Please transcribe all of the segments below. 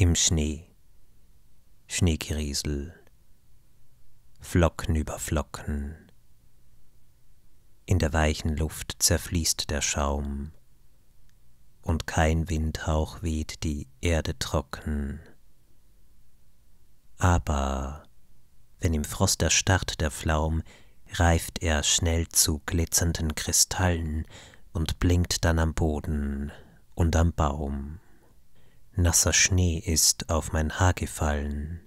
im Schnee, Schneegeriesel, Flocken über Flocken. In der weichen Luft zerfließt der Schaum, und kein Windhauch weht die Erde trocken. Aber wenn im Frost erstarrt der Flaum, reift er schnell zu glitzernden Kristallen und blinkt dann am Boden und am Baum. Nasser Schnee ist auf mein Haar gefallen.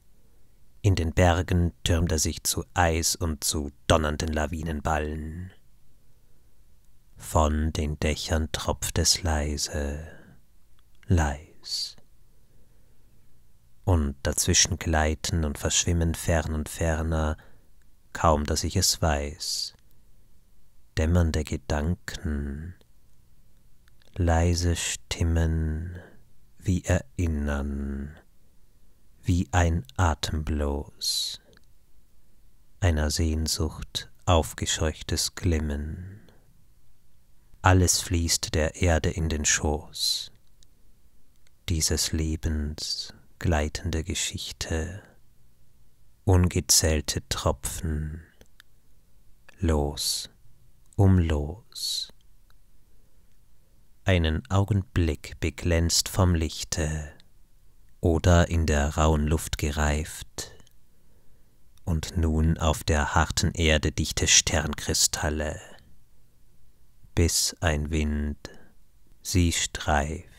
In den Bergen türmt er sich zu Eis und zu donnernden Lawinenballen. Von den Dächern tropft es leise, leis. Und dazwischen gleiten und verschwimmen fern und ferner, kaum dass ich es weiß, dämmernde Gedanken, leise Stimmen, wie Erinnern, wie ein atemlos, einer Sehnsucht aufgescheuchtes Glimmen. Alles fließt der Erde in den Schoß, dieses Lebens gleitende Geschichte, ungezählte Tropfen, los um los einen Augenblick beglänzt vom Lichte oder in der rauen Luft gereift und nun auf der harten Erde dichte Sternkristalle, bis ein Wind sie streift.